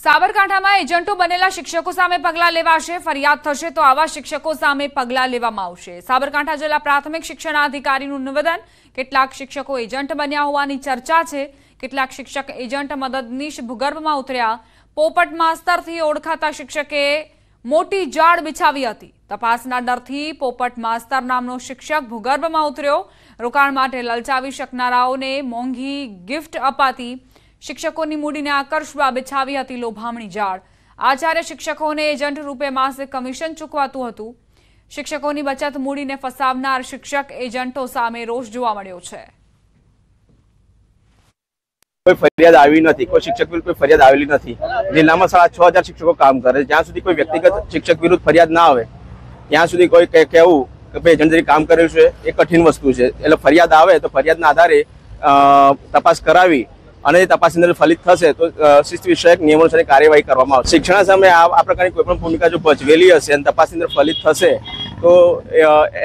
સાબરકાંઠામાં એજન્ટો બનેલા શિક્ષકો સામે પગલાં લેવાશે ફરિયાદ થશે તો આવા શિક્ષકો સામે પગલાં લેવામાં આવશે સાબરકાંઠા જિલ્લા પ્રાથમિક શિક્ષણાધિકારીનું નિવેદન કેટલાક શિક્ષકો એજન્ટ બન્યા હોવાની ચર્ચા છે કેટલાક શિક્ષક એજન્ટ મદદનીશ ભૂગર્ભમાં ઉતર્યા પોપટ માસ્તરથી ઓળખાતા શિક્ષકે મોટી જાળ બિછાવી હતી તપાસના ડરથી પોપટ માસ્તર નામનો શિક્ષક ભૂગર્ભમાં ઉતર્યો રોકાણ માટે લલચાવી શકનારાઓને મોંઘી ગિફ્ટ અપાતી શિક્ષકોની મૂડીને આકર્ષવા બિછાવી હતી લોભામણી જાળ આચાર્ય શિક્ષકોને એજન્ટ રૂપે માસિક કમિશન ચૂકવાતું હતું શિક્ષકોની બચત મૂડીને ફસાવનાર શિક્ષક એજન્ટો સામે રોષ જોવા મળ્યો છે કોઈ ફરિયાદ આવી નથી કોઈ શિક્ષક વિરુદ્ધ કોઈ ફરિયાદ આવેલી નથી જિલ્લામાં સાડા છ હજાર શિક્ષકો કામ કરે જ્યાં સુધી કોઈ વ્યક્તિગત શિક્ષક વિરુદ્ધ ફરિયાદ ના આવે ત્યાં સુધી કોઈ કહેવું કે ભાઈ એજન્ટ કામ કરેલું છે એ કઠિન વસ્તુ છે એટલે ફરિયાદ આવે તો ફરિયાદના આધારે તપાસ કરાવી અને તપાસની અંદર ફલિત થશે તો શિસ્ત વિષયક નિયમોની કાર્યવાહી કરવામાં આવશે શિક્ષણ સામે આ પ્રકારની કોઈપણ ભૂમિકા જો ભજવેલી હશે અને તપાસની અંદર ફલિત થશે તો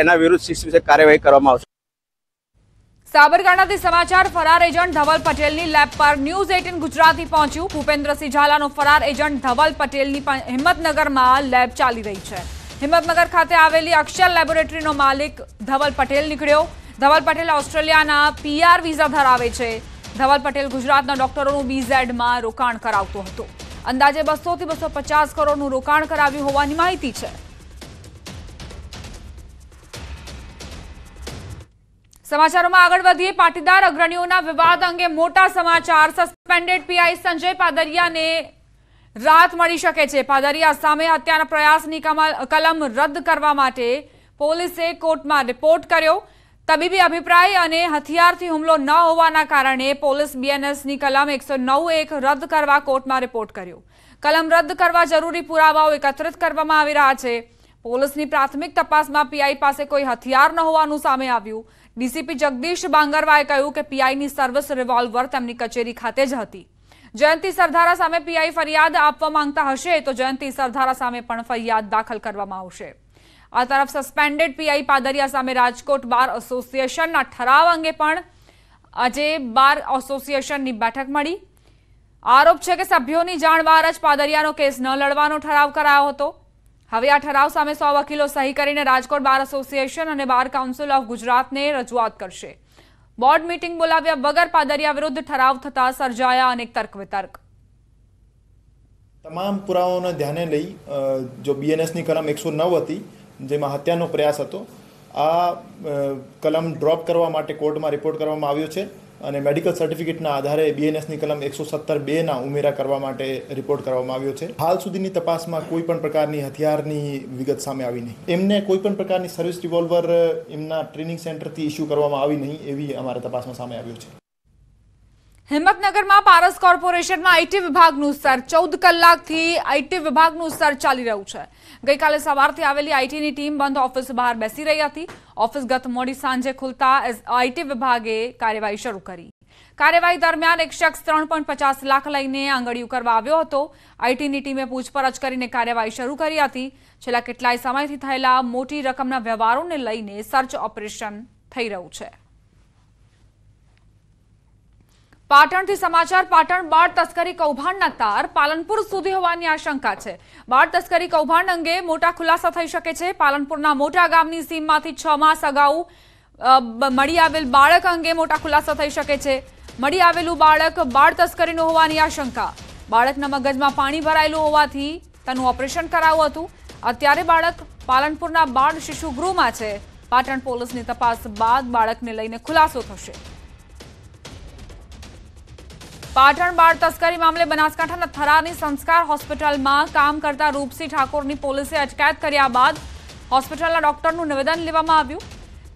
એના વિરુદ્ધ શિસ્ત વિષયક કાર્યવાહી કરવામાં આવશે સાબરકાંઠાથી સમાચાર ફરાર એજન્ટ ધવલ પટેલની લેબ પર ન્યૂઝ એટીન ગુજરાતથી પહોંચ્યું ભૂપેન્દ્રસિંહ ઝાલાનો ફરાર એજન્ટ ધવલ પટેલની હિંમતનગરમાં લેબ ચાલી રહી છે હિંમતનગર ખાતે આવેલી અક્ષર લેબોરેટરીનો માલિક ધવલ પટેલ નીકળ્યો ધવલ પટેલ ઓસ્ટ્રેલિયાના પીઆર વિઝા ધરાવે છે ધવલ પટેલ ગુજરાતના ડોક્ટરોનું બીઝેડમાં રોકાણ કરાવતો હતો અંદાજે બસોથી બસો પચાસ કરોડનું રોકાણ કરાવ્યું હોવાની માહિતી છે સમાચારોમાં આગળ વધીએ પાટીદાર અગ્રણીઓના વિવાદ અંગે મોટા સમાચાર સસ્પેન્ડેડ પીઆઈ સંજય પાદરિયાને રાહત મળી શકે છે પાદરિયા સામે હત્યાના પ્રયાસની કલમ રદ કરવા માટે પોલીસે કોર્ટમાં રિપોર્ટ કર્યો તબીબી અભિપ્રાય અને હથિયારથી હુમલો ન હોવાના કારણે પોલીસ બીએનએસની કલમ એકસો એક રદ કરવા કોર્ટમાં રિપોર્ટ કર્યો કલમ રદ કરવા જરૂરી પુરાવાઓ એકત્રિત કરવામાં આવી રહ્યા છે પોલીસની પ્રાથમિક તપાસમાં પીઆઈ પાસે કોઈ હથિયાર ન હોવાનું સામે આવ્યું ડીસીપી જગદીશ બાંગરવાએ કહ્યું કે પીઆઈની સર્વિસ રિવોલ્વર તેમની કચેરી ખાતે જ હતી જયંતિ સરધારા સામે પીઆઈ ફરિયાદ આપવા માંગતા હશે તો જયંતિ સરધારા સામે પણ ફરિયાદ દાખલ કરવામાં આવશે આ તરફ સસ્પેન્ડેડ પીઆઈ પાદરિયા સામે રાજકોટ બાર એસોસિએશનના ઠરાવ અંગે પણ આજે બાર એસોસિએશનની બેઠક મળી આરોપ છે કે સભ્યોની જાણ બહાર જ પાદરિયાનો કેસ ન લડવાનો ઠરાવ કરાયો હતો હવે આ ઠરાવ સામે સો વકીલો સહી કરીને રાજકોટ બાર એસોસિએશન અને બાર કાઉન્સિલ ઓફ ગુજરાતને રજૂઆત કરશે બોર્ડ મીટિંગ બોલાવ્યા વગર પાદરિયા વિરુદ્ધ ઠરાવ થતા સર્જાયા અનેક તર્ક વિતર્ક તમામ પુરાવાઓને ધ્યાને લઈ જો બીએનએસની કલમ એકસો નવ હતી જેમાં હત્યાનો પ્રયાસ હતો આ કલમ ડ્રોપ કરવા માટે કોર્ટમાં રિપોર્ટ કરવામાં આવ્યો છે અને મેડિકલ સર્ટિફિકેટના આધારે બીએનએસની કલમ એકસો સત્તર બેના ઉમેરા કરવા માટે રિપોર્ટ કરવામાં આવ્યો છે હાલ સુધીની તપાસમાં કોઈ પણ પ્રકારની હથિયારની વિગત સામે આવી નહીં એમને કોઈ પણ પ્રકારની સર્વિસ રિવોલ્વર એમના ટ્રેનિંગ સેન્ટરથી ઇસ્યુ કરવામાં આવી નહીં એવી અમારે તપાસમાં સામે આવ્યું છે હિંમતનગરમાં પારસ કોર્પોરેશનમાં આઈટી વિભાગનું સર ચૌદ કલાકથી આઈટી વિભાગનું સર ચાલી રહ્યું છે ગઈકાલે સવારથી આવેલી આઈટીની ટીમ બંધ ઓફિસ બહાર બેસી રહી હતી ઓફિસ ગત મોડી સાંજે ખુલતા આઈટી વિભાગે કાર્યવાહી શરૂ કરી કાર્યવાહી દરમિયાન એક શખ્સ ત્રણ પોઈન્ટ પચાસ લાખ લઈને આંગળીઓ કરવા આવ્યો હતો આઈટીની ટીમે પૂછપરછ કરીને કાર્યવાહી શરૂ કરી હતી છેલ્લા કેટલાય સમયથી થયેલા મોટી રકમના વ્યવહારોને લઈને સર્ચ ઓપરેશન થઈ રહ્યું છે પાટણથી સમાચાર પાટણ બાળ તસ્કરી કૌભાંડના તાર પાલનપુર સુધી હોવાની આશંકા છે બાળ તસ્કરી કૌભાંડ અંગે મોટા ખુલાસા થઈ શકે છે પાલનપુરના મોટા ગામની સીમમાંથી છ માસ અગાઉ મળી આવેલ બાળક અંગે મોટા ખુલાસા થઈ શકે છે મળી આવેલું બાળક બાળ તસ્કરીનું હોવાની આશંકા બાળકના મગજમાં પાણી ભરાયેલું હોવાથી તેનું ઓપરેશન કરાવ્યું હતું અત્યારે બાળક પાલનપુરના બાળ શિશુ ગૃહમાં છે પાટણ પોલીસની તપાસ બાદ બાળકને લઈને ખુલાસો થશે પાટણ બાળ તસ્કરી મામલે બનાસકાંઠાના થરાની સંસ્કાર હોસ્પિટલમાં કામ કરતા રૂપસી ઠાકોરની પોલીસે અટકાયત કર્યા બાદ હોસ્પિટલના ડોક્ટરનું નિવેદન લેવામાં આવ્યું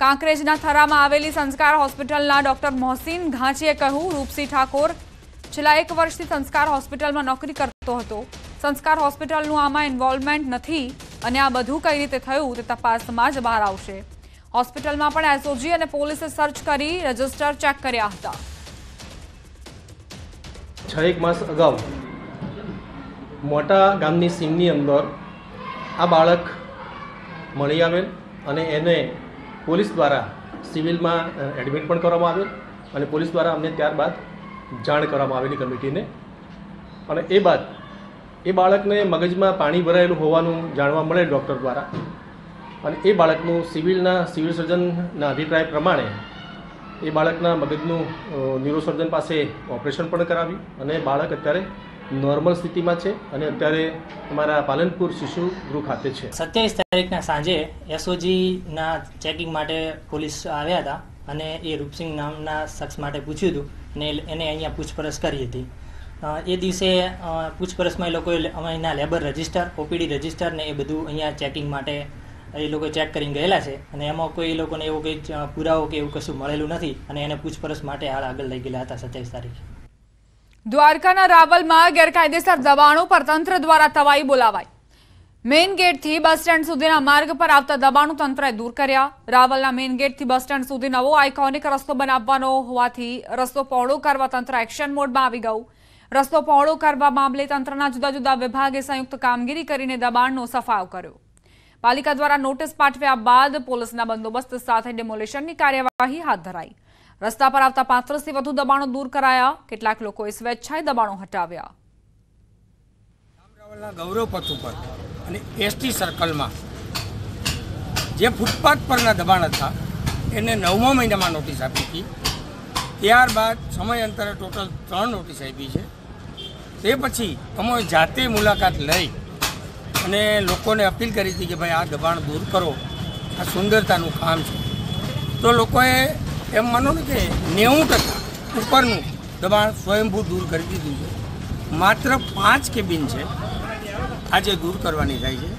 કાંકરેજના થરામાં આવેલી સંસ્કાર હોસ્પિટલના ડોક્ટર મોહસીન ઘાંચીએ કહ્યું રૂપસી ઠાકોર છેલ્લા એક વર્ષથી સંસ્કાર હોસ્પિટલમાં નોકરી કરતો હતો સંસ્કાર હોસ્પિટલનું આમાં ઇન્વોલ્વમેન્ટ નથી અને આ બધું કઈ રીતે થયું તે તપાસમાં જ બહાર આવશે હોસ્પિટલમાં પણ એસઓજી અને પોલીસે સર્ચ કરી રજિસ્ટર ચેક કર્યા હતા છ એક માસ અગાઉ મોટા ગામની સીમની અંદર આ બાળક મળી આવેલ અને એને પોલીસ દ્વારા સિવિલમાં એડમિટ પણ કરવામાં આવેલ અને પોલીસ દ્વારા અમને ત્યારબાદ જાણ કરવામાં આવેલી કમિટીને અને એ બાદ એ બાળકને મગજમાં પાણી ભરાયેલું હોવાનું જાણવા મળે ડૉક્ટર દ્વારા અને એ બાળકનું સિવિલના સિવિલ સર્જનના અભિપ્રાય પ્રમાણે એ બાળકના મગજનું ન્યુરોસર્જન પાસે ઓપરેશન પણ કરાવ્યું અને બાળક અત્યારે નોર્મલ સ્થિતિમાં છે અને અત્યારે અમારા પાલનપુર શિશુ ગૃહ ખાતે છે સત્યાવીસ તારીખના સાંજે એસઓજીના ચેકિંગ માટે પોલીસ આવ્યા હતા અને એ રૂપસિંહ નામના શખ્સ માટે પૂછ્યું હતું અને એને અહીંયા પૂછપરછ કરી હતી એ દિવસે પૂછપરછમાં એ લોકોએ અહીંના લેબર રજિસ્ટર ઓપીડી રજિસ્ટર ને એ બધું અહીંયા ચેકિંગ માટે એ લોકો ચેક કરીને ગયેલા છે અને એમાં કોઈ એ લોકોને એવો કંઈ પુરાવો કે એવું કશું મળેલું નથી અને એને પૂછપરછ માટે હાલ આગળ લઈ ગયેલા હતા સત્યાવીસ તારીખે દ્વારકાના રાવલમાં ગેરકાયદેસર દબાણો પર તંત્ર દ્વારા તવાઈ બોલાવાઈ મેઇન ગેટથી બસ સ્ટેન્ડ સુધીના માર્ગ પર આવતા દબાણો તંત્રએ દૂર કર્યા રાવલના મેઇન ગેટથી બસ સ્ટેન્ડ સુધી નવો આઇકોનિક રસ્તો બનાવવાનો હોવાથી રસ્તો પહોળો કરવા તંત્ર એક્શન મોડમાં આવી ગયું રસ્તો પહોળો કરવા મામલે તંત્રના જુદા જુદા વિભાગે સંયુક્ત કામગીરી કરીને દબાણનો સફાયો કર્યો પાલિકા દ્વારા નોટિસ પાઠવ્યા બાદ પોલીસના બંદોબસ્ત સાથે ડેમોલેશનની કાર્યવાહી હાથ ધરાઈ રસ્તા પર આવતા પાંત્રીસથી વધુ દબાણો દૂર કરાયા કેટલાક લોકોએ સ્વેચ્છાએ દબાણો હટાવ્યા ગૌરવ પથ ઉપર અને એસટી સર્કલમાં જે ફૂટપાથ પરના દબાણ હતા એને નવમા મહિનામાં નોટિસ આપી હતી ત્યારબાદ સમય અંતરે ટોટલ ત્રણ નોટિસ આપી છે તે પછી અમે જાતે મુલાકાત લઈ અને લોકોને અપીલ કરી હતી કે ભાઈ આ દબાણ દૂર કરો આ સુંદરતાનું કામ છે તો લોકોએ એમ માનો ને કે નેવું ટકા ઉપરનું દબાણ સ્વયંભૂ દૂર કરી દીધું છે માત્ર પાંચ કેબિન છે આજે દૂર કરવાની થાય છે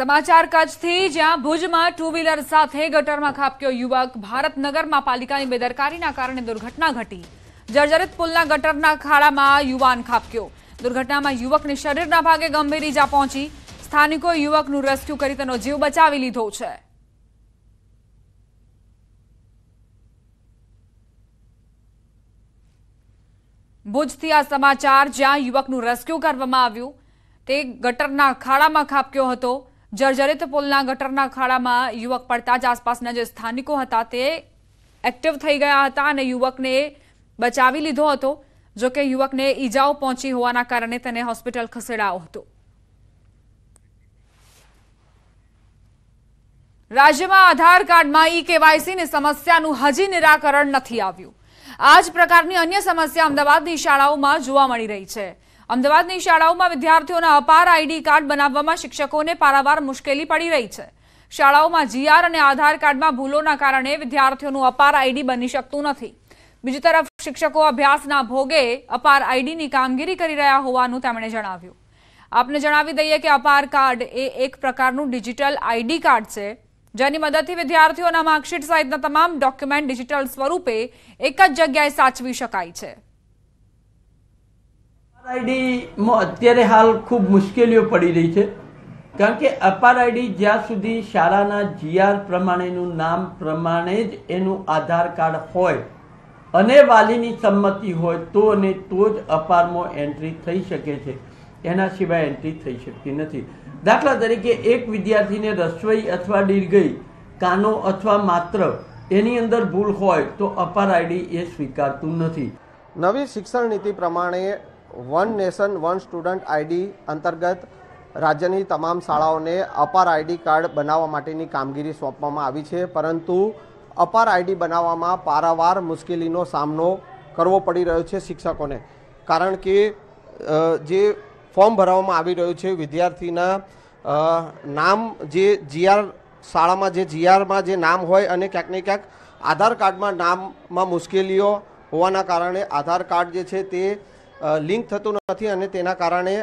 સમાચાર કચ્છથી જ્યાં ભુજમાં ટુ વ્હીલર સાથે ગટરમાં ખાપક્યો યુવક ભારતનગરમાં પાલિકાની બેદરકારીના કારણે દુર્ઘટના ઘટી જર્જરિત પુલના ગટરના ખાડામાં યુવાન ખાપક્યો દુર્ઘટનામાં યુવકને શરીરના ભાગે ગંભીર ઈજા પહોંચી સ્થાનિકોએ યુવકનું રેસ્ક્યુ કરી તેનો જીવ બચાવી લીધો છે ભુજથી આ સમાચાર જ્યાં યુવકનું રેસ્ક્યુ કરવામાં આવ્યું તે ગટરના ખાડામાં ખાબક્યો હતો જર્જરિત પુલના ગટરના ખાડામાં યુવક પડતા જ આસપાસના જે સ્થાનિકો હતા તે એક્ટિવ થઈ ગયા હતા અને યુવકને બચાવી લીધો હતો જોકે યુવકને ઈજાઓ પહોંચી હોવાના કારણે તેને હોસ્પિટલ ખસેડાયો હતો રાજ્યમાં આધાર કાર્ડમાં ઈ કેવાયસીની સમસ્યાનું હજી નિરાકરણ નથી આવ્યું આ જ પ્રકારની અન્ય સમસ્યા અમદાવાદની શાળાઓમાં જોવા મળી રહી છે અમદાવાદની શાળાઓમાં વિદ્યાર્થીઓના અપાર આઈડી કાર્ડ બનાવવામાં શિક્ષકોને પારાવાર મુશ્કેલી પડી રહી છે શાળાઓમાં જીઆર અને આધાર કાર્ડમાં ભૂલોના કારણે વિદ્યાર્થીઓનું અપાર આઈડી બની શકતું નથી બીજી તરફ શિક્ષકો અભ્યાસના ભોગે અપાર આઈડીની કામગીરી કરી રહ્યા હોવાનું તેમણે જણાવ્યું આપને જણાવી દઈએ કે અપાર કાર્ડ એ એક પ્રકારનું ડિજિટલ આઈડી કાર્ડ છે જેની મદદથી વિદ્યાર્થીઓના માર્કશીટ સહિતના તમામ ડોક્યુમેન્ટ ડિજિટલ સ્વરૂપે એક જ જગ્યાએ સાચવી શકાય છે આઈડીમાં અત્યારે હાલ ખૂબ મુશ્કેલીઓ પડી રહી છે કારણ કે અપાર આઈડી જ્યાં સુધી શાળાના જીઆર પ્રમાણેનું નામ પ્રમાણે જ એનું આધાર કાર્ડ હોય અને વાલીની સંમતિ હોય તો અને તો જ અપારમાં એન્ટ્રી થઈ શકે છે એના સિવાય એન્ટ્રી થઈ શકતી નથી દાખલા તરીકે એક વિદ્યાર્થીને રસોઈ અથવા દીર્ઘઈ કાનો અથવા માત્ર એની અંદર ભૂલ હોય તો અપાર આઈડી એ સ્વીકારતું નથી નવી શિક્ષણ નીતિ પ્રમાણે one nation one student ID અંતર્ગત રાજ્યની તમામ શાળાઓને અપાર આઈડી કાર્ડ બનાવવા માટેની કામગીરી સોંપવામાં આવી છે પરંતુ અપાર આઈડી બનાવવામાં પારાવાર મુશ્કેલીનો સામનો કરવો પડી રહ્યો છે શિક્ષકોને કારણ કે જે ફોર્મ ભરવામાં આવી રહ્યું છે વિદ્યાર્થીના નામ જે જીઆર શાળામાં જે જીઆરમાં જે નામ હોય અને ક્યાંક ને ક્યાંક આધાર કાર્ડમાં નામમાં મુશ્કેલીઓ હોવાના કારણે આધાર કાર્ડ જે છે તે લિંક થતું નથી અને તેના કારણે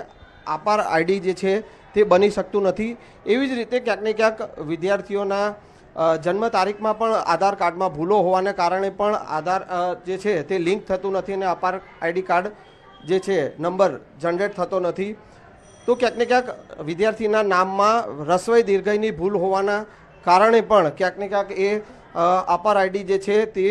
આપાર આઈડી જે છે તે બની શકતું નથી એવી જ રીતે ક્યાંક ને ક્યાંક વિદ્યાર્થીઓના જન્મ તારીખમાં પણ આધાર કાર્ડમાં ભૂલો હોવાને કારણે પણ આધાર જે છે તે લિંક થતું નથી અને અપાર આઈડી કાર્ડ જે છે નંબર જનરેટ થતો નથી તો ક્યાંકને ક્યાંક વિદ્યાર્થીના નામમાં રસવઈ દીર્ઘયની ભૂલ હોવાના કારણે પણ ક્યાંકને ક્યાંક એ અપાર આઈડી જે છે તે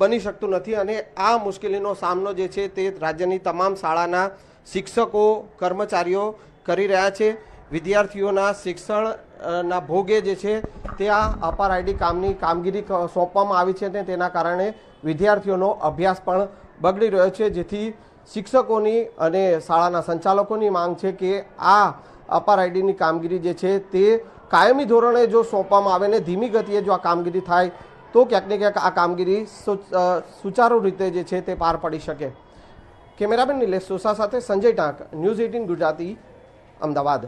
બની શકતું નથી અને આ મુશ્કેલીનો સામનો જે છે તે રાજ્યની તમામ શાળાના શિક્ષકો કર્મચારીઓ કરી રહ્યા છે વિદ્યાર્થીઓના શિક્ષણના ભોગે જે છે તે આ અપાર આઈડી કામની કામગીરી સોંપવામાં આવી છે અને તેના કારણે વિદ્યાર્થીઓનો અભ્યાસ પણ બગડી રહ્યો છે જેથી શિક્ષકોની અને શાળાના સંચાલકોની માંગ છે કે આ અપાર આઈડીની કામગીરી જે છે તે કાયમી ધોરણે જો સોંપવામાં આવે ને ધીમી ગતિએ જો આ કામગીરી થાય તો ક્યાંક ને ક્યાંક આ કામગીરી સુચારુ રીતે જે છે તે પાર પડી શકે કેમેરામેન નિલેશ સોસા સાથે સંજય ટાંક ન્યૂઝ એઇટીન ગુજરાતી અમદાવાદ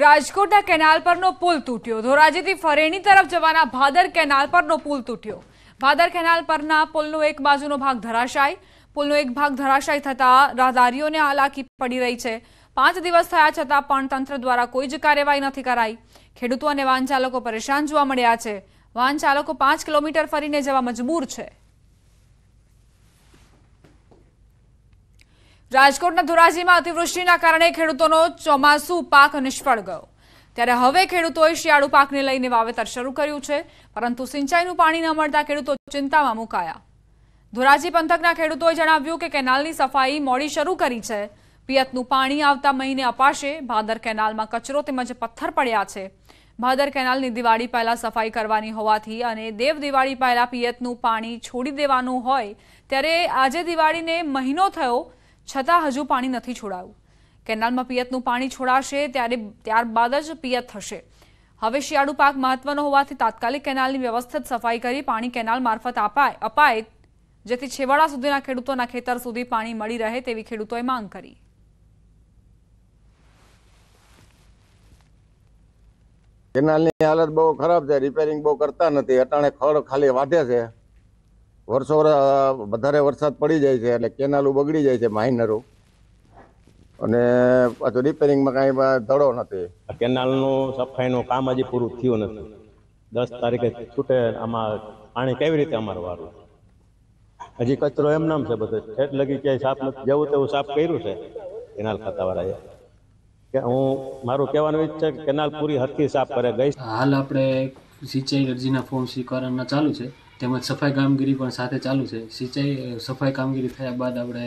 રાજકોટના કેનાલ પરનો પુલ તૂટ્યો ધોરાજીથી ફરેણી તરફ જવાના ભાદર કેનાલ પરનો પુલ તૂટ્યો ભાદર કેનાલ પરના પુલનો એક બાજુનો ભાગ ધરાશાય પુલનો એક ભાગ ધરાશાય થતાં રાહદારીઓને હાલાકી પડી રહી છે પાંચ દિવસ થયા છતાં પણ તંત્ર દ્વારા કોઈ જ કાર્યવાહી નથી કરાઈ ખેડૂતો અને વાહન ચાલકો પરેશાન જોવા મળ્યા છે વાહન ચાલકો પાંચ કિલોમીટર ફરીને જવા મજબૂર છે રાજકોટના ધોરાજીમાં અતિવૃષ્ટિના કારણે ખેડૂતોનો ચોમાસું પાક નિષ્ફળ ગયો ત્યારે હવે ખેડૂતોએ શિયાળુ પાકને લઈને વાવેતર શરૂ કર્યું છે પરંતુ સિંચાઈનું પાણી ન મળતા ખેડૂતો ચિંતામાં મુકાયા ધોરાજી પંથકના ખેડૂતોએ જણાવ્યું કે કેનાલની સફાઈ મોડી શરૂ કરી છે પિયતનું પાણી આવતા મહિને અપાશે ભાદર કેનાલમાં કચરો તેમજ પથ્થર પડ્યા છે ભાદર કેનાલની દિવાળી પહેલાં સફાઈ કરવાની હોવાથી અને દેવ દિવાળી પહેલાં પિયતનું પાણી છોડી દેવાનું હોય ત્યારે આજે દિવાળીને મહિનો થયો છતાં હજુ પાણી નથી છોડાયું કેનાલમાં પિયતનું પાણી છોડાશે ત્યારે ત્યારબાદ જ પિયત થશે હવે શિયાળુ પાક મહત્વનો હોવાથી તાત્કાલિક કેનાલની વ્યવસ્થિત સફાઈ કરી પાણી કેનાલ મારફત અપાય અપાય જેથી છેવાડા સુધીના ખેડૂતોના ખેતર સુધી પાણી મળી રહે તેવી ખેડૂતોએ માંગ કરી કેનાલની હાલત બહુ ખરાબ છે રિપેરિંગ બહુ કરતા નથી અટાણે ખડ ખાલી વાઢે છે વર્ષો વધારે વરસાદ પડી જાય છે એટલે કેનાલો બગડી જાય છે માઇનરો અને પાછું રિપેરિંગમાં કાંઈ ધડો નથી કેનાલનું સફાઈનું કામ હજી પૂરું થયું નથી દસ તારીખે છૂટે આમાં પાણી કેવી રીતે અમારું વારું હજી કચરો એમ નામ છે બધું ઠેઠ લગી ક્યાંય સાફ નથી જવું તેવું સાફ કર્યું છે કેનાલ ખાતાવાળાએ કે હું મારું કહેવાનું ઈચ્છે કે કેનાલ પૂરી હરખી સાફ કરે ગઈ હાલ આપણે સિંચાઈ અરજીના ફોર્મ સ્વીકારવાના ચાલુ છે તેમજ સફાઈ કામગીરી પણ સાથે ચાલુ છે સિંચાઈ સફાઈ કામગીરી થયા બાદ આપણે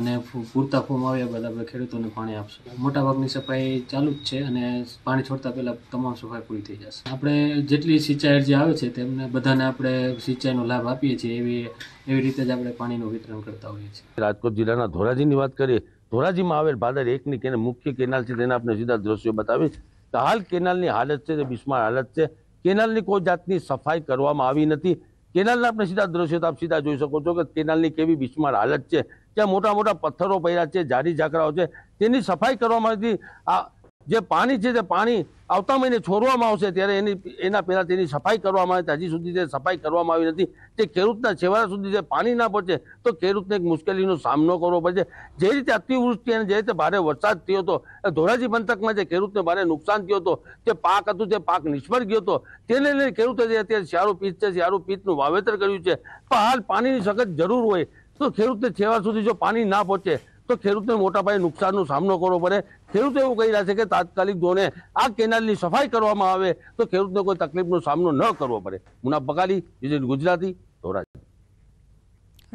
અને પૂરતા ફોર્મ આવ્યા બાદ આપણે ખેડૂતોને પાણી આપશું મોટાભાગની સફાઈ ચાલુ જ છે અને પાણી છોડતા પહેલાં તમામ સફાઈ પૂરી થઈ જશે આપણે જેટલી સિંચાઈ જે આવે છે તેમને બધાને આપણે સિંચાઈનો લાભ આપીએ છીએ એવી એવી રીતે જ આપણે પાણીનું વિતરણ કરતા હોઈએ છીએ રાજકોટ જિલ્લાના ધોરાજીની વાત કરીએ ધોરાજીમાં આવેલ ભાદર એકની કેને મુખ્ય કેનાલ છે તેના આપણે સીધા દ્રશ્યો બતાવીએ બતાવી હાલ કેનાલની હાલત છે તે બિસ્માર હાલત છે કેનાલની કોઈ જાતની સફાઈ કરવામાં આવી નથી કેનાલના આપણે સીધા દ્રશ્યો આપ સીધા જોઈ શકો છો કે કેનાલની કેવી બિસ્માર હાલત છે ત્યાં મોટા મોટા પથ્થરો પડ્યા છે જારી ઝાકરાઓ છે તેની સફાઈ કરવામાંથી આ જે પાણી છે તે પાણી આવતા મહિને છોડવામાં આવશે ત્યારે એની એના પહેલાં તેની સફાઈ કરવામાં આવે હજી સુધી તે સફાઈ કરવામાં આવી નથી તે ખેડૂતના છેવાડા સુધી જે પાણી ના પહોંચે તો ખેડૂતને એક મુશ્કેલીનો સામનો કરવો પડશે જે રીતે અતિવૃષ્ટિ અને જે રીતે ભારે વરસાદ થયો હતો ધોરાજી પંથકમાં જે ખેડૂતને ભારે નુકસાન થયો હતો તે પાક હતું તે પાક નિષ્ફળ ગયો હતો તેને લઈને ખેડૂતે જે અત્યારે શિયાળુ પીચ છે શિયાળુ પીચનું વાવેતર કર્યું છે પણ હાલ પાણીની સખત જરૂર હોય તો ખેડૂતને છેવાડ સુધી જો પાણી ના પહોંચે તો ખેડૂતને મોટા પાયે નુકસાનનો સામનો કરવો પડે ખેડૂતો એવું કહી રહ્યા છે કે તાત્કાલિક ધોરણે આ કેનાલની સફાઈ કરવામાં આવે તો ખેડૂતને કોઈ તકલીફનો સામનો ન કરવો પડે મુના બકાલી ગુજરાતી ધોરાજી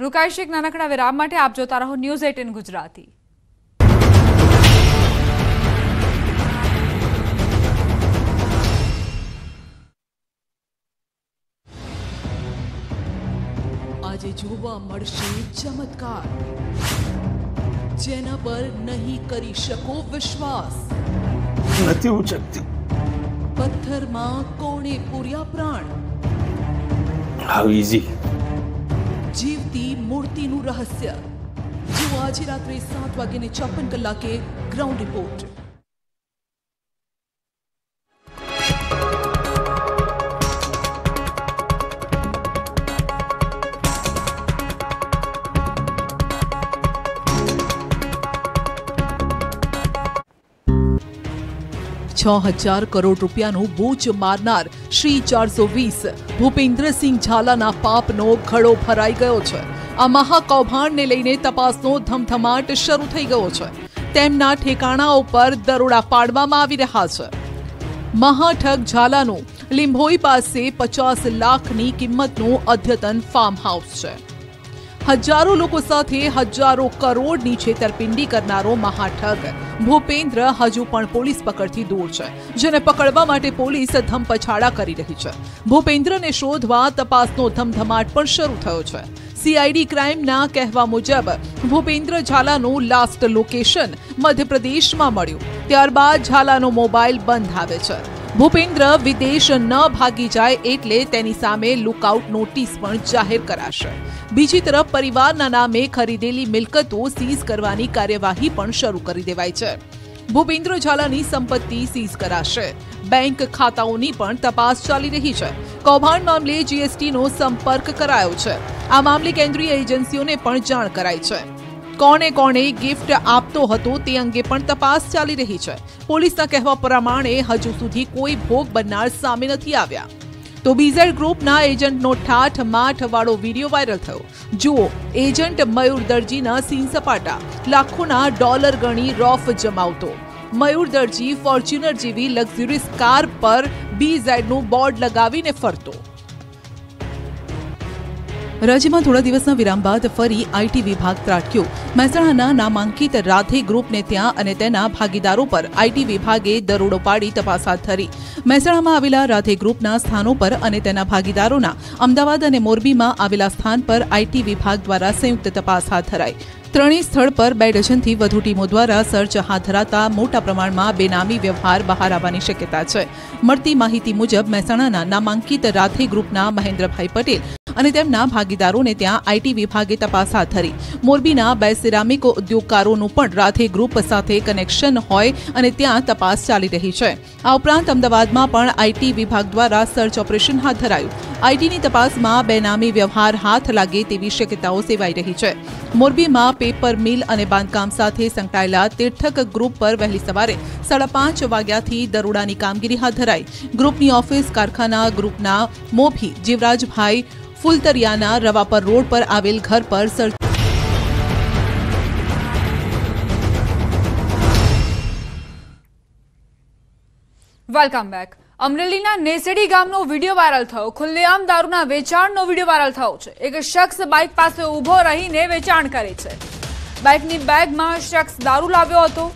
રોકાઈશ એક નાનકડા વિરામ માટે આપ જોતા રહો ન્યૂઝ એટીન ગુજરાતી આજે જોવા મળશે ચમત્કાર જેના પર નહીં કરી શકો વિશ્વાસ નથી ઉચકતી પથ્થરમાં કોણે પૂર્યા પ્રાણ હાઉ ઇઝી જીવતી મૂર્તિનું રહસ્ય જુઓ આજે રાત્રે સાત વાગ્યાને ચોપન કલાકે ગ્રાઉન્ડ રિપોર્ટ છ હજાર કરોડ રૂપિયાનું બૂચ મારનાર શ્રી ચારસો વીસ ભૂપેન્દ્રસિંહ ઝાલાના પાપનો ઘડો ભરાઈ ગયો છે આ મહાકૌભાંડને લઈને તપાસનો ધમધમાટ શરૂ થઈ ગયો છે તેમના ઠેકાણા ઉપર દરોડા પાડવામાં આવી રહ્યા છે મહાઠગ ઝાલાનું લિંભોઈ પાસે પચાસ લાખની કિંમતનું અદ્યતન ફાર્મ હાઉસ છે હજારો લોકો સાથે હજારો કરોડની છેતરપિંડી કરનારો મહાઠગ ભૂપેન્દ્ર હજુ પણ પોલીસ પકડથી દૂર છે જેને પકડવા માટે પોલીસ ધમપછાડા કરી રહી છે ભૂપેન્દ્રને શોધવા તપાસનો ધમધમાટ પણ શરૂ થયો છે સીઆઈડી ક્રાઇમના કહેવા મુજબ ભૂપેન્દ્ર ઝાલાનું લાસ્ટ લોકેશન મધ્યપ્રદેશમાં મળ્યું ત્યારબાદ ઝાલાનો મોબાઈલ બંધ આવે છે भूपेंद्र विदेश न भागी जाए એટલે તેની સામે લુકઆઉટ નોટિસ પણ જાહેર કરાશે બીજી તરફ પરિવારના નામે ખરીદેલી મિલકતો સીઝ કરવાની કાર્યવાહી પણ શરૂ કરી દેવાય છે ભૂપેન્દ્ર ઝાલાની સંપત્તિ સીઝ કરાશે બેંક ખાતાઓની પણ તપાસ ચાલી રહી છે કોબાણ મામલે GST નો સંપર્ક કરાયો છે આ મામલે કેન્દ્રીય એજન્સીઓને પણ જાણ કરાઈ છે કોણે કોણે ગિફ્ટ આપતો હતો તે અંગે પણ તપાસ ચાલી રહી છે પોલીસના કહેવા પ્રમાણે હજુ સુધી કોઈ ભોગ બનનાર સામે નથી આવ્યા તો બીઝર ગ્રુપના એજન્ટનો ઠાઠ માઠ વાળો વિડીયો વાયરલ થયો જુઓ એજન્ટ મયુર દરજીના સીન સપાટા લાખોના ડોલર ગણી રોફ જમાવતો મયુર દરજી ફોર્ચ્યુનર જેવી લક્ઝુરિયસ કાર પર બી ઝેડનું બોર્ડ લગાવીને ફરતો રાજ્યમાં થોડા દિવસના વિરામ બાદ ફરી આઈટી વિભાગ ત્રાટક્યો મહેસાણાના નામાંકિત રાધે ગ્રુપને ત્યાં અને તેના ભાગીદારો પર આઈટી વિભાગે દરોડો પાડી તપાસ હાથ ધરી મહેસાણામાં આવેલા રાધે ગ્રુપના સ્થાનો પર અને તેના ભાગીદારોના અમદાવાદ અને મોરબીમાં આવેલા સ્થાન પર આઈટી વિભાગ દ્વારા સંયુક્ત તપાસ હાથ ધરાઈ ત્રણેય સ્થળ પર બે ડઝનથી વધુ ટીમો દ્વારા સર્ચ હાથ ધરાતા મોટા પ્રમાણમાં બેનામી વ્યવહાર બહાર આવવાની શક્યતા છે મળતી માહિતી મુજબ મહેસાણાના નામાંકિત રાધે ગ્રુપના મહેન્દ્રભાઈ પટેલ અને તેમના ભાગીદારોને ત્યાં આઈટી વિભાગે તપાસ હાથ ધરી મોરબીના બે સિરામિક ઉદ્યોગકારોનું પણ રાધે ગ્રુપ સાથે કનેક્શન હોય અને ત્યાં તપાસ ચાલી રહી છે આ ઉપરાંત અમદાવાદમાં પણ આઈટી વિભાગ દ્વારા સર્ચ ઓપરેશન હાથ ધરાયું આઈટીની તપાસમાં બેનામી વ્યવહાર હાથ લાગે તેવી શક્યતાઓ સેવાઈ રહી છે મોરબીમાં પેપર મિલ અને બાંધકામ સાથે સંકળાયેલા તીર્થક ગ્રુપ પર વહેલી સવારે સાડા પાંચ વાગ્યાથી દરોડાની કામગીરી હાથ ધરાઈ ગ્રુપની ઓફિસ કારખાના ગ્રુપના મોભી જીવરાજભાઈ ફુલતરિયાના રવાપર રોડ પર આવેલ ઘર પર સર વેલકમ બેક અમરેલીના નેસડી ગામનો વિડીયો વાયરલ થયો ખુલ્લેઆમ દારૂના વેચાણનો વિડીયો વાયરલ થયો છે એક શખ્સ બાઇક પાસે ઊભો રહીને વેચાણ કરે છે બાઇકની બેગમાં શખ્સ દારૂ લાવ્યો હતો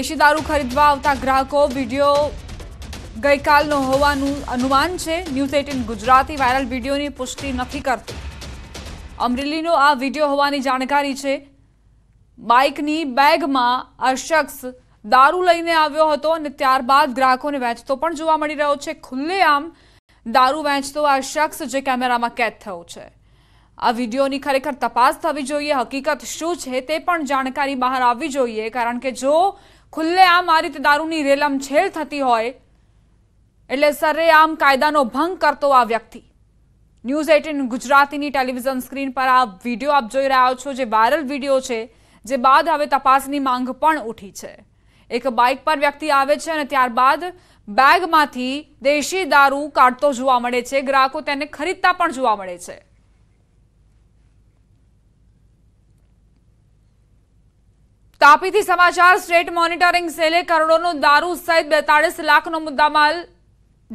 દેશી દારૂ ખરીદવા આવતા ગ્રાહકો વિડીયો ગઈકાલનો હોવાનું અનુમાન છે ન્યૂઝ એટીન ગુજરાતી વાયરલ વિડીયોની પુષ્ટિ નથી કરતું અમરેલીનો આ વિડીયો હોવાની જાણકારી છે બાઇકની બેગમાં આ શખ્સ દારૂ લઈને આવ્યો હતો અને ત્યારબાદ ગ્રાહકોને વહેંચતો પણ જોવા મળી રહ્યો છે ખુલ્લેઆમ દારૂ વેચતો આ શખ્સ જે કેમેરામાં કેદ થયો છે આ વિડીયોની ખરેખર તપાસ થવી જોઈએ હકીકત શું છે તે પણ જાણકારી બહાર આવવી જોઈએ કારણ કે જો ખુલ્લેઆમ આ રીતે દારૂની છેલ થતી હોય એટલે સરેઆમ કાયદાનો ભંગ કરતો આ વ્યક્તિ ન્યૂઝ એટીન ગુજરાતીની ટેલિવિઝન સ્ક્રીન પર આ વિડીયો આપ જોઈ રહ્યા છો જે વાયરલ વિડીયો છે જે બાદ હવે તપાસની માંગ પણ ઉઠી છે એક બાઇક પર વ્યક્તિ આવે છે અને ત્યારબાદ બેગમાંથી દેશી દારૂ કાઢતો જોવા મળે છે ગ્રાહકો તેને ખરીદતા પણ જોવા મળે છે તાપીથી સમાચાર સ્ટેટ મોનિટરિંગ સેલે કરોડોનો દારૂ સહિત બેતાળીસ લાખનો મુદ્દામાલ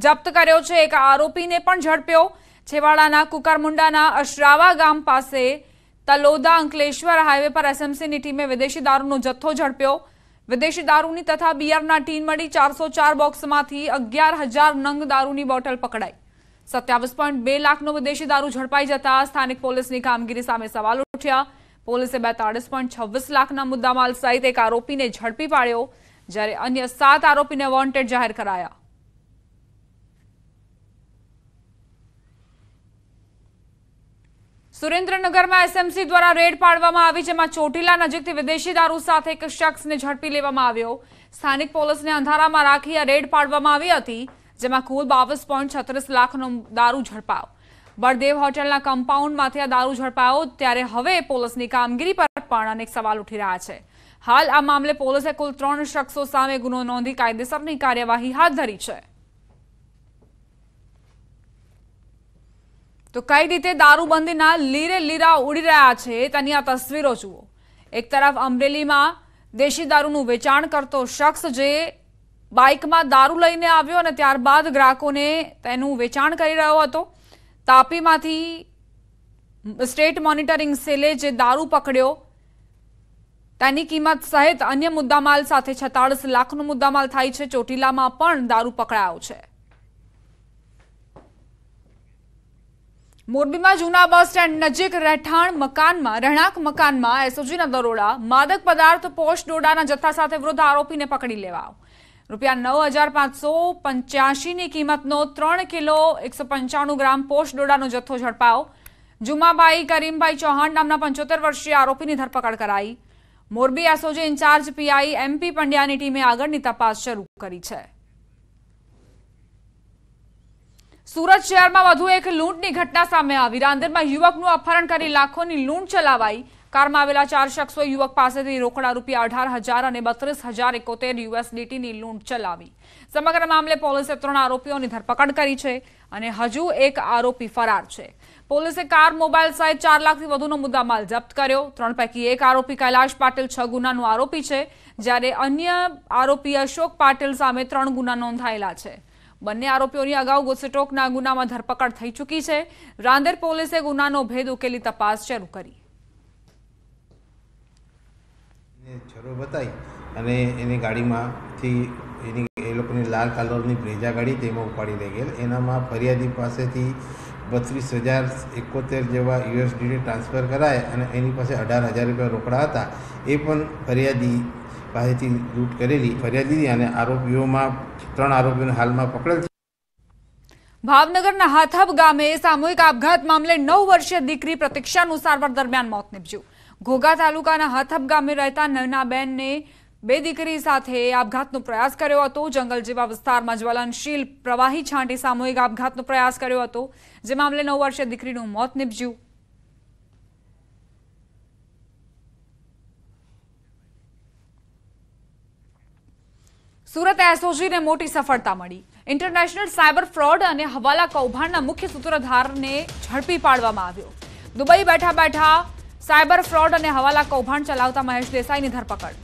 જપ્ત કર્યો છે એક આરોપીને પણ ઝડપ્યો છેવાડાના કુકરમુંડાના અશરાવા ગામ પાસે તલોદા અંકલેશ્વર હાઈવે પર એસએમસીની ટીમે વિદેશી દારૂનો જથ્થો ઝડપ્યો વિદેશી દારૂની તથા બિયરના ટીન મળી ચારસો ચાર બોક્સમાંથી અગિયાર હજાર નંગ દારૂની બોટલ પકડાઈ સત્યાવીસ પોઈન્ટ બે લાખનો વિદેશી દારૂ ઝડપાઈ જતા સ્થાનિક પોલીસની કામગીરી સામે સવાલ ઉઠ્યા પોલીસે બેતાળીસ પોઈન્ટ છવ્વીસ લાખના મુદ્દામાલ સહિત એક આરોપીને ઝડપી પાડ્યો જ્યારે અન્ય સાત આરોપીને વોન્ટેડ જાહેર કરાયા સુરેન્દ્રનગરમાં એસએમસી દ્વારા રેડ પાડવામાં આવી જેમાં ચોટીલા નજીકથી વિદેશી દારૂ સાથે એક શખ્સને ઝડપી લેવામાં આવ્યો સ્થાનિક પોલીસને અંધારામાં રાખી આ રેડ પાડવામાં આવી હતી જેમાં કુલ બાવીસ પોઈન્ટ છત્રીસ લાખનો દારૂ ઝડપાયો બળદેવ હોટેલના કમ્પાઉન્ડમાંથી આ દારૂ ઝડપાયો ત્યારે હવે પોલીસની કામગીરી પર પણ અનેક સવાલ ઉઠી રહ્યા છે હાલ આ મામલે પોલીસે કુલ ત્રણ શખ્સો સામે ગુનો નોંધી કાયદેસરની કાર્યવાહી હાથ ધરી છે તો કઈ રીતે દારૂબંધીના લીરે લીરા ઉડી રહ્યા છે તેની આ તસવીરો જુઓ એક તરફ અમરેલીમાં દેશી દારૂનું વેચાણ કરતો શખ્સ જે બાઇકમાં દારૂ લઈને આવ્યો અને ત્યારબાદ ગ્રાહકોને તેનું વેચાણ કરી રહ્યો હતો તાપીમાંથી સ્ટેટ મોનિટરિંગ સેલે જે દારૂ પકડ્યો તેની કિંમત સહિત અન્ય મુદ્દામાલ સાથે છતાળીસ લાખનો મુદ્દામાલ થાય છે ચોટીલામાં પણ દારૂ પકડાયો છે મોરબીમાં જૂના બસ સ્ટેન્ડ નજીક રહેઠાણ મકાનમાં રહેણાંક મકાનમાં એસઓજીના દરોડા માદક પદાર્થ પોષ ડોડાના જથ્થા સાથે વૃદ્ધ આરોપીને પકડી લેવાયો રૂપિયા નવ હજાર પાંચસો પંચ્યાસીની કિંમતનો ત્રણ કિલો એકસો પંચાણું ગ્રામ પોષ ડોડાનો જથ્થો ઝડપાયો જુમાભાઈ કરીમભાઈ ચૌહાણ નામના પંચોતેર વર્ષીય આરોપીની ધરપકડ કરાઈ Morbi SOG in-charge PI MP પંડ્યાની ટીમે આગળની તપાસ શરૂ કરી છે સુરત શહેરમાં વધુ એક લૂંટની ઘટના સામે આવી રાંદેરમાં યુવકનું અપહરણ કરી લાખોની લૂંટ ચલાવાઈ કારમાં આવેલા ચાર શખ્સોએ યુવક પાસેથી રોકડા રૂપિયા અઢાર હજાર અને બત્રીસ હજાર એકોતેર યુએસડીટીની લૂંટ ચલાવી સમગ્ર મામલે પોલીસે ત્રણ આરોપીઓની ધરપકડ કરી છે અને હજુ એક આરોપી ફરાર છે પોલીસે કાર મોબાઈલ સહિત ચાર લાખથી વધુનો મુદ્દામાલ જપ્ત કર્યો ત્રણ પૈકી એક આરોપી કૈલાશ પાટીલ છ ગુનાનો આરોપી છે જ્યારે અન્ય આરોપી અશોક પાટીલ સામે ત્રણ ગુના નોંધાયેલા છે બંને આરોપીઓની અગાઉ ગુસ્સેટોકના ગુનામાં ધરપકડ થઈ ચૂકી છે રાંદેર પોલીસે ગુનાનો ભેદ ઉકેલી તપાસ શરૂ કરી જરૂર બતાવી અને એની ગાડીમાંથી એની એ લોકોની લાલ કલરની બ્રેજા ગાડી તેમાં ઉપાડી લઈ ગયેલ એનામાં ફરિયાદી પાસેથી બત્રીસ હજાર એકોતેર જેવા યુએસડીને ટ્રાન્સફર કરાય અને એની પાસે અઢાર હજાર રૂપિયા રોકડા હતા એ પણ ફરિયાદી પાસેથી લૂંટ કરેલી ફરિયાદ લીધી અને આરોપીઓમાં ત્રણ આરોપીઓને હાલમાં પકડેલ ભાવનગરના હાથબ ગામે સામૂહિક આપઘાત મામલે નવ વર્ષીય દીકરી પ્રતીક્ષાનું સારવાર દરમિયાન મોત નીપજ્યું ઘોઘા તાલુકાના હાથબ ગામે રહેતા નયનાબેનને બે દીકરી સાથે આપઘાતનો પ્રયાસ કર્યો હતો જંગલ જેવા વિસ્તારમાં જ્વલનશીલ પ્રવાહી છાંટી સામૂહિક આપઘાતનો પ્રયાસ કર્યો હતો જે મામલે નવ વર્ષીય દીકરીનું મોત નીપજ્યું સુરત એસઓજીને મોટી સફળતા મળી ઇન્ટરનેશનલ સાયબર ફ્રોડ અને હવાલા કૌભાંડના મુખ્ય સૂત્રધારને ઝડપી પાડવામાં આવ્યો દુબઈ બેઠા બેઠા સાયબર ફ્રોડ અને હવાલા કૌભાંડ ચલાવતા મહેશ દેસાઈની ધરપકડ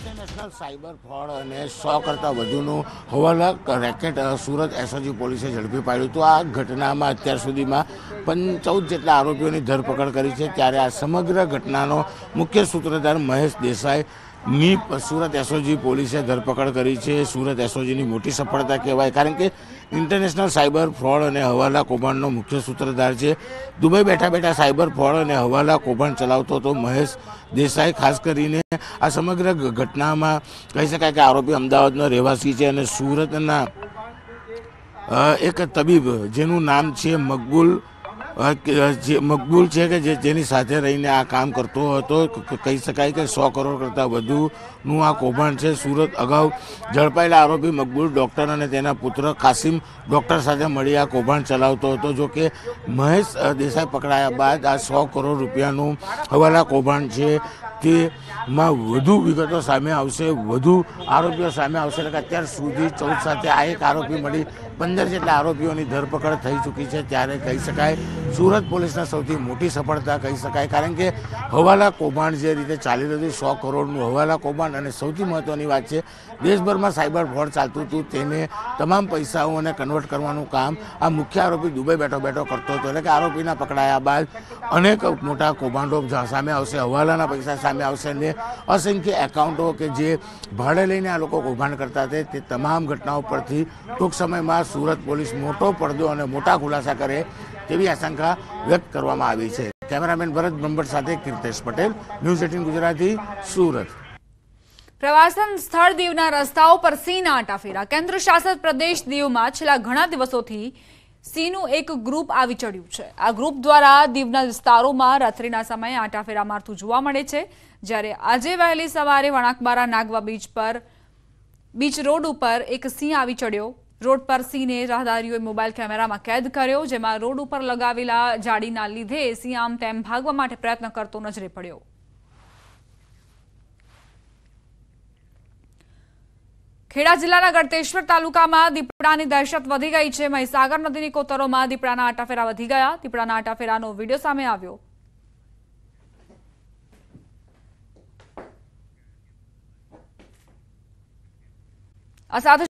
ઇન્ટરનેશનલ સાયબર ફ્રોડ અને સો કરતાં વધુનું હવાલા રેકેટ સુરત એસઓજી પોલીસે ઝડપી પાડ્યું હતું આ ઘટનામાં અત્યાર સુધીમાં પંચ ચૌદ જેટલા આરોપીઓની ધરપકડ કરી છે ત્યારે આ સમગ્ર ઘટનાનો મુખ્ય સૂત્રધાર મહેશ દેસાઈ ની સુરત એસઓજી પોલીસે ધરપકડ કરી છે સુરત એસઓજીની મોટી સફળતા કહેવાય કારણ કે ઇન્ટરનેશનલ સાયબર ફ્રોડ અને હવાલા કૌભાંડનો મુખ્ય સૂત્રધાર છે દુબઈ બેઠા બેઠા સાયબર ફ્રોડ અને હવાલા કૌભાંડ ચલાવતો હતો મહેશ દેસાઈ ખાસ કરીને આ સમગ્ર ઘટનામાં કહી શકાય કે આરોપી અમદાવાદનો રહેવાસી છે અને સુરતના એક તબીબ જેનું નામ છે મકબુલ જે મકબૂલ છે કે જે જેની સાથે રહીને આ કામ કરતો હતો કહી શકાય કે સો કરોડ કરતાં વધુનું આ કૌભાંડ છે સુરત અગાઉ ઝડપાયેલા આરોપી મકબૂલ ડૉક્ટર અને તેના પુત્ર કાસિમ ડૉક્ટર સાથે મળી આ કૌભાંડ ચલાવતો હતો જો કે મહેશ દેસાઈ પકડાયા બાદ આ સો કરોડ રૂપિયાનું હવાલા કૌભાંડ છે તેમાં વધુ વિગતો સામે આવશે વધુ આરોપીઓ સામે આવશે એટલે કે અત્યાર સુધી ચૌદ સાથે આ એક આરોપી મળી પંદર જેટલા આરોપીઓની ધરપકડ થઈ ચૂકી છે ત્યારે કહી શકાય સુરત પોલીસના સૌથી મોટી સફળતા કહી શકાય કારણ કે હવાલા કૌભાંડ જે રીતે ચાલી રહ્યું છે સો કરોડનું હવાલા કૌભાંડ અને સૌથી મહત્ત્વની વાત છે દેશભરમાં સાયબર ફ્રોડ ચાલતું હતું તેને તમામ પૈસાઓને કન્વર્ટ કરવાનું કામ આ મુખ્ય આરોપી દુબઈ બેઠો બેઠો કરતો હતો એટલે કે આરોપીના પકડાયા બાદ અનેક મોટા કૌભાંડો સામે આવશે હવાલાના પૈસા સામે આવશે અને અસંખ્ય એકાઉન્ટો કે જે ભાડે લઈને આ લોકો કૌભાંડ કરતા હતા તે તમામ ઘટનાઓ પરથી ટૂંક સમયમાં સુરત પોલીસ મોટો પડદો અને મોટા ખુલાસા કરે તેવી આશંકા વ્યક્ત કરવામાં આવી છે કેમેરામેન ભરત બ્રહ્મભટ્ટ સાથે કીર્તેશ પટેલ ન્યૂઝ એટીન ગુજરાતી સુરત પ્રવાસન સ્થળ દીવના રસ્તાઓ પર સિંહના આંટાફેરા કેન્દ્ર શાસિત પ્રદેશ દીવમાં છેલ્લા ઘણા દિવસોથી સિંહનું એક ગ્રુપ આવી ચડ્યું છે આ ગ્રુપ દ્વારા દીવના વિસ્તારોમાં રાત્રિના સમયે આંટાફેરા મારતું જોવા મળે છે જ્યારે આજે વહેલી સવારે વણાકબારા નાગવા બીચ પર બીચ રોડ ઉપર એક સિંહ આવી ચડ્યો રોડ પર સિંહને રાહદારીઓએ મોબાઈલ કેમેરામાં કેદ કર્યો જેમાં રોડ ઉપર લગાવેલા જાડીના લીધે સિંહ આમ તેમ ભાગવા માટે પ્રયત્ન કરતો નજરે પડ્યો ખેડા જિલ્લાના ગળતેશ્વર તાલુકામાં દીપડાની દહેશત વધી ગઈ છે મહીસાગર નદીની કોતરોમાં દીપડાના આટાફેરા વધી ગયા દીપડાના આટાફેરાનો વિડીયો સામે આવ્યો આ